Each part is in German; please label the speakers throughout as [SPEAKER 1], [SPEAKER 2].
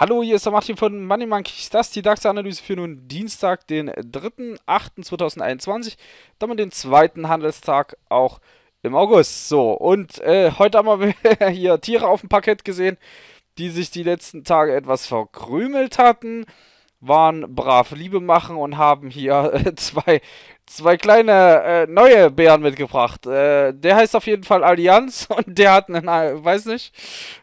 [SPEAKER 1] Hallo, hier ist der Martin von Money Monkeys. Das ist die DAX-Analyse für nun Dienstag, den 3.8.2021, damit den zweiten Handelstag auch im August. So, und äh, heute haben wir hier Tiere auf dem Parkett gesehen, die sich die letzten Tage etwas verkrümelt hatten waren brav Liebe machen und haben hier äh, zwei, zwei kleine äh, neue Bären mitgebracht. Äh, der heißt auf jeden Fall Allianz und der hat einen, äh, weiß nicht,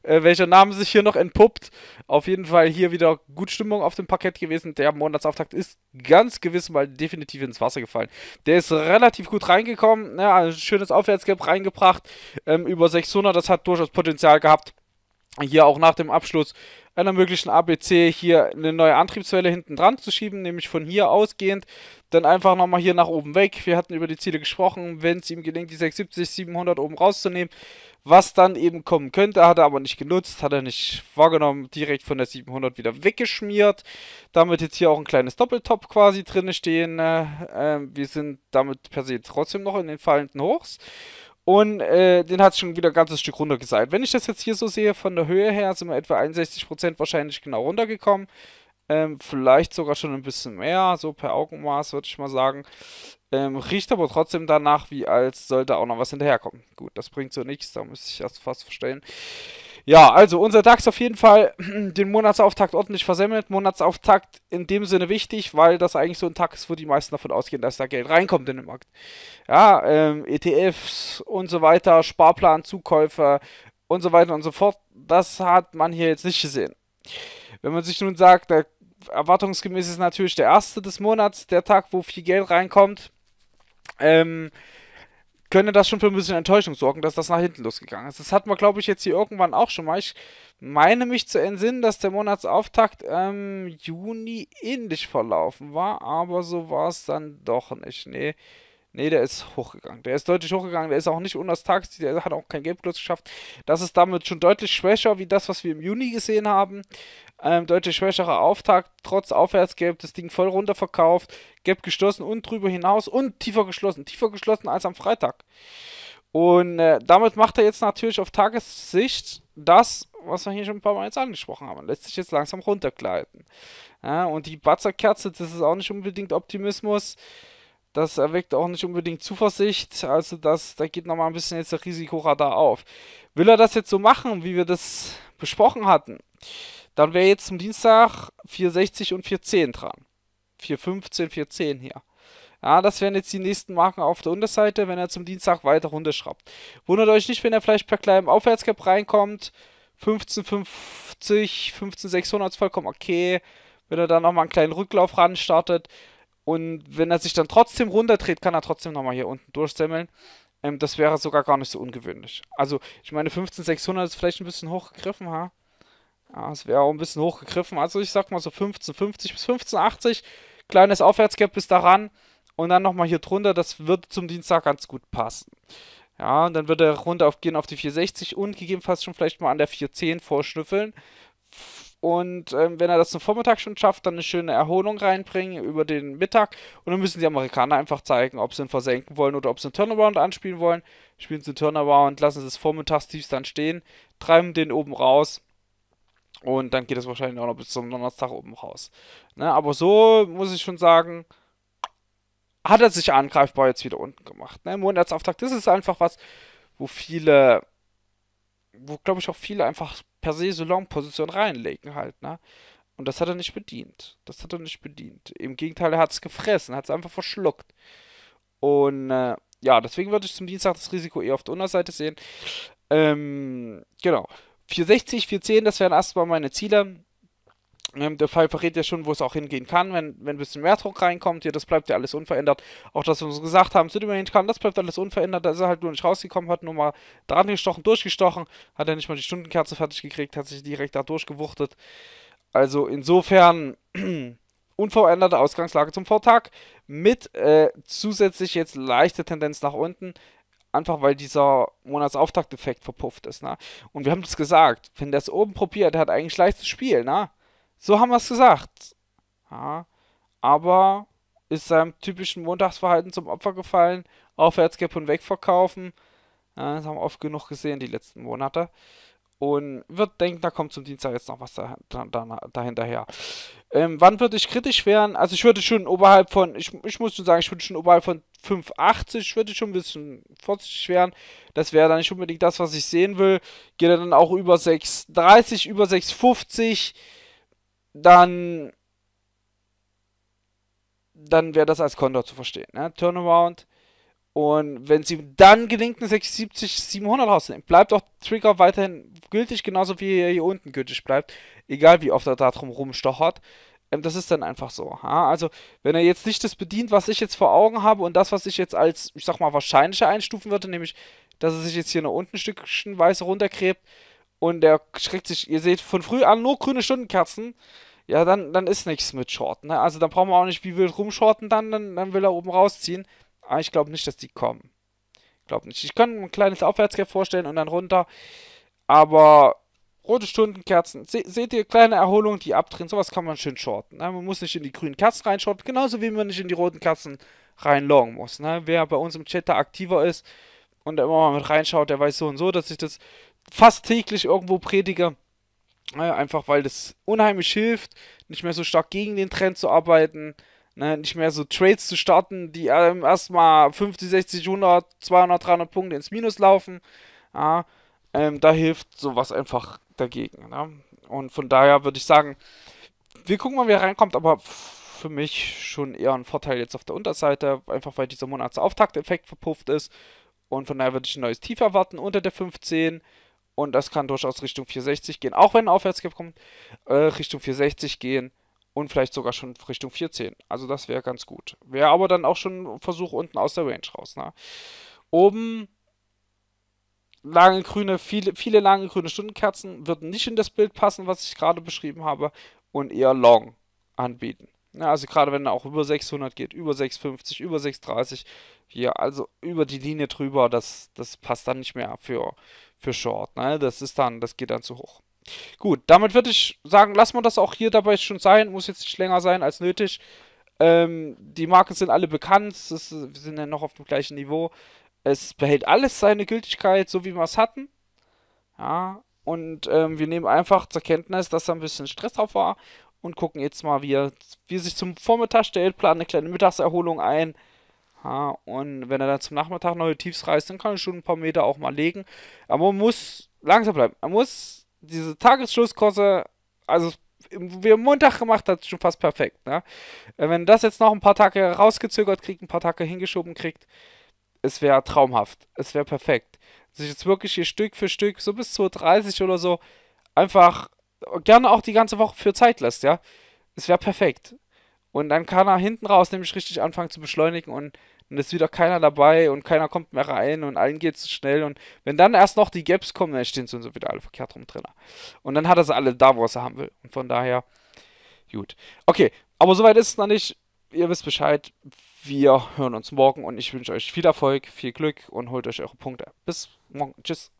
[SPEAKER 1] äh, welcher Name sich hier noch entpuppt. Auf jeden Fall hier wieder gut Stimmung auf dem Parkett gewesen. Der Monatsauftakt ist ganz gewiss mal definitiv ins Wasser gefallen. Der ist relativ gut reingekommen, ja, ne, ein schönes Aufwärtsgap reingebracht, ähm, über 600, das hat durchaus Potenzial gehabt hier auch nach dem Abschluss einer möglichen ABC hier eine neue Antriebswelle hinten dran zu schieben, nämlich von hier ausgehend, dann einfach nochmal hier nach oben weg. Wir hatten über die Ziele gesprochen, wenn es ihm gelingt, die 670, 700 oben rauszunehmen, was dann eben kommen könnte, hat er aber nicht genutzt, hat er nicht wahrgenommen, direkt von der 700 wieder weggeschmiert. Damit jetzt hier auch ein kleines Doppeltop quasi drin stehen. Äh, äh, wir sind damit per se trotzdem noch in den fallenden Hochs. Und äh, den hat es schon wieder ein ganzes Stück runtergeseilt. Wenn ich das jetzt hier so sehe, von der Höhe her sind wir etwa 61% wahrscheinlich genau runtergekommen. Ähm, vielleicht sogar schon ein bisschen mehr, so per Augenmaß würde ich mal sagen. Ähm, riecht aber trotzdem danach, wie als sollte auch noch was hinterherkommen. Gut, das bringt so nichts, da müsste ich erst fast verstehen. Ja, also unser DAX auf jeden Fall den Monatsauftakt ordentlich versemmelt. Monatsauftakt in dem Sinne wichtig, weil das eigentlich so ein Tag ist, wo die meisten davon ausgehen, dass da Geld reinkommt in den Markt. Ja, ähm, ETFs und so weiter, Sparplan, Zukäufer und so weiter und so fort. Das hat man hier jetzt nicht gesehen. Wenn man sich nun sagt, der, erwartungsgemäß ist natürlich der erste des Monats der Tag, wo viel Geld reinkommt. Ähm, könnte das schon für ein bisschen Enttäuschung sorgen, dass das nach hinten losgegangen ist. Das hatten wir, glaube ich, jetzt hier irgendwann auch schon mal. Ich meine mich zu entsinnen, dass der Monatsauftakt ähm, Juni ähnlich verlaufen war, aber so war es dann doch nicht. Nee, Nee, der ist hochgegangen. Der ist deutlich hochgegangen. Der ist auch nicht unters Tag. Der hat auch kein Gelbklotz geschafft. Das ist damit schon deutlich schwächer, wie das, was wir im Juni gesehen haben. Ähm, deutlich schwächerer Auftakt, trotz Aufwärtsgelb, das Ding voll runterverkauft. Gelb geschlossen und drüber hinaus und tiefer geschlossen. Tiefer geschlossen als am Freitag. Und äh, damit macht er jetzt natürlich auf Tagessicht das, was wir hier schon ein paar Mal jetzt angesprochen haben. Lässt sich jetzt langsam runtergleiten. Ja, und die Batzerkerze, das ist auch nicht unbedingt Optimismus. Das erweckt auch nicht unbedingt Zuversicht. Also das, da geht nochmal ein bisschen jetzt der Risikoradar auf. Will er das jetzt so machen, wie wir das besprochen hatten, dann wäre jetzt zum Dienstag 460 und 410 dran. 415, 410 hier. Ja, das wären jetzt die nächsten Marken auf der Unterseite, wenn er zum Dienstag weiter runterschraubt. Wundert euch nicht, wenn er vielleicht per kleinem Aufwärtscap reinkommt. 1550, 15600 ist vollkommen okay. Wenn er dann nochmal einen kleinen Rücklauf ran startet, und wenn er sich dann trotzdem runterdreht, kann er trotzdem nochmal hier unten durchsemmeln. Ähm, das wäre sogar gar nicht so ungewöhnlich. Also, ich meine, 15600 ist vielleicht ein bisschen hochgegriffen, ha? Ja, es wäre auch ein bisschen hochgegriffen. Also, ich sag mal so 1550 bis 1580. Kleines Aufwärtsgap bis daran. Und dann nochmal hier drunter. Das würde zum Dienstag ganz gut passen. Ja, und dann wird er runter auf, gehen auf die 460 und gegebenenfalls schon vielleicht mal an der 410 vorschnüffeln. Und ähm, wenn er das zum Vormittag schon schafft, dann eine schöne Erholung reinbringen über den Mittag. Und dann müssen die Amerikaner einfach zeigen, ob sie ihn versenken wollen oder ob sie einen Turnaround anspielen wollen. Spielen sie einen Turnaround, lassen sie es vormittags tief dann stehen, treiben den oben raus. Und dann geht es wahrscheinlich auch noch bis zum Donnerstag oben raus. Ne, aber so muss ich schon sagen, hat er sich angreifbar jetzt wieder unten gemacht. Ne? Monatsauftakt, das ist einfach was, wo viele, wo glaube ich auch viele einfach per se so Long-Position reinlegen halt, ne? Und das hat er nicht bedient. Das hat er nicht bedient. Im Gegenteil, er hat es gefressen, hat es einfach verschluckt. Und äh, ja, deswegen würde ich zum Dienstag das Risiko eher auf der Unterseite sehen. Ähm, genau. 460, 410, das wären erstmal meine Ziele. Ähm, der Fall verrät ja schon, wo es auch hingehen kann, wenn, wenn ein bisschen mehr Druck reinkommt. Hier, das bleibt ja alles unverändert. Auch das, was wir gesagt haben, City Range kann, das bleibt alles unverändert. Da ist er halt nur nicht rausgekommen, hat nur mal dran gestochen, durchgestochen. Hat er nicht mal die Stundenkerze fertig gekriegt, hat sich direkt da durchgewuchtet. Also insofern unveränderte Ausgangslage zum Vortag mit äh, zusätzlich jetzt leichte Tendenz nach unten einfach weil dieser Monatsauftakteffekt verpufft ist. Ne? Und wir haben das gesagt, wenn der es oben probiert, der hat eigentlich leichtes Spiel. Ne? So haben wir es gesagt. Ja, aber ist seinem typischen Montagsverhalten zum Opfer gefallen. Aufwärtskip und wegverkaufen. Ja, das haben wir oft genug gesehen die letzten Monate. Und wird denken, da kommt zum Dienstag jetzt noch was da, da, da, dahinterher. Ähm, wann würde ich kritisch werden? Also ich würde schon oberhalb von, ich, ich muss schon sagen, ich würde schon oberhalb von 5,80, würde schon ein bisschen vorsichtig werden. Das wäre dann nicht unbedingt das, was ich sehen will. Geht dann auch über 6,30, über 6,50 dann, dann wäre das als Condor zu verstehen. Ne? Turnaround. Und wenn es ihm dann gelingt, eine 670 700 rauszunehmen, bleibt auch Trigger weiterhin gültig, genauso wie er hier unten gültig bleibt. Egal wie oft er da drum rumstochert. Ähm, das ist dann einfach so. Ha? Also, wenn er jetzt nicht das bedient, was ich jetzt vor Augen habe und das, was ich jetzt als, ich sag mal, wahrscheinlicher einstufen würde, nämlich, dass er sich jetzt hier nach unten ein Stückchen weiß runtergräbt und er schreckt sich, ihr seht von früh an nur grüne Stundenkerzen ja, dann, dann ist nichts mit Shorten. Ne? Also dann brauchen wir auch nicht wie wild rumshorten, dann, dann, dann will er oben rausziehen. Aber ich glaube nicht, dass die kommen. Ich glaube nicht. Ich kann ein kleines Aufwärtsgap vorstellen und dann runter. Aber rote Stundenkerzen, se seht ihr, kleine Erholung, die abdrehen, sowas kann man schön shorten. Ne? Man muss nicht in die grünen Kerzen reinshorten, genauso wie man nicht in die roten Kerzen reinlongen muss. Ne? Wer bei uns im Chat da aktiver ist und immer mal mit reinschaut, der weiß so und so, dass ich das fast täglich irgendwo predige Ne, einfach weil das unheimlich hilft, nicht mehr so stark gegen den Trend zu arbeiten, ne? nicht mehr so Trades zu starten, die ähm, erstmal 50, 60, 100, 200, 300 Punkte ins Minus laufen. Ja? Ähm, da hilft sowas einfach dagegen. Ne? Und von daher würde ich sagen, wir gucken mal, wer reinkommt, aber für mich schon eher ein Vorteil jetzt auf der Unterseite, einfach weil dieser Monatsauftakteffekt verpufft ist. Und von daher würde ich ein neues Tief erwarten unter der 15. Und das kann durchaus Richtung 460 gehen, auch wenn ein Aufwärtskipp kommt, äh, Richtung 460 gehen und vielleicht sogar schon Richtung 410. Also das wäre ganz gut. Wäre aber dann auch schon ein Versuch unten aus der Range raus. Ne? Oben lange grüne, viele, viele lange grüne Stundenkerzen würden nicht in das Bild passen, was ich gerade beschrieben habe, und eher long anbieten. Ja, also gerade wenn er auch über 600 geht, über 650, über 630, hier, also über die Linie drüber, das, das passt dann nicht mehr für für Short. Ne? Das ist dann, das geht dann zu hoch. Gut, damit würde ich sagen, lassen wir das auch hier dabei schon sein. Muss jetzt nicht länger sein als nötig. Ähm, die Marken sind alle bekannt. Das Ist, wir sind ja noch auf dem gleichen Niveau. Es behält alles seine Gültigkeit, so wie wir es hatten. Ja, und ähm, wir nehmen einfach zur Kenntnis, dass da ein bisschen Stress drauf war und gucken jetzt mal, wie, er, wie sich zum Vormittag stellt, planen eine kleine Mittagserholung ein. Ja, und wenn er dann zum Nachmittag neue Tiefs reißt, dann kann er schon ein paar Meter auch mal legen. Aber man muss langsam bleiben. Er muss diese Tagesschlusskurse, also wie er Montag gemacht hat, schon fast perfekt. Ne? Äh, wenn das jetzt noch ein paar Tage rausgezögert kriegt, ein paar Tage hingeschoben kriegt, es wäre traumhaft. Es wäre perfekt. Sich jetzt wirklich hier Stück für Stück, so bis 2.30 oder so, einfach gerne auch die ganze Woche für Zeit lässt, ja. Es wäre perfekt. Und dann kann er hinten raus nämlich richtig anfangen zu beschleunigen und dann ist wieder keiner dabei und keiner kommt mehr rein und allen geht es zu schnell und wenn dann erst noch die Gaps kommen, dann stehen sie wieder alle verkehrt rum drin. Und dann hat er sie alle da, wo er sie haben will. Und von daher, gut. Okay, aber soweit ist es noch nicht. Ihr wisst Bescheid. Wir hören uns morgen und ich wünsche euch viel Erfolg, viel Glück und holt euch eure Punkte. Bis morgen. Tschüss.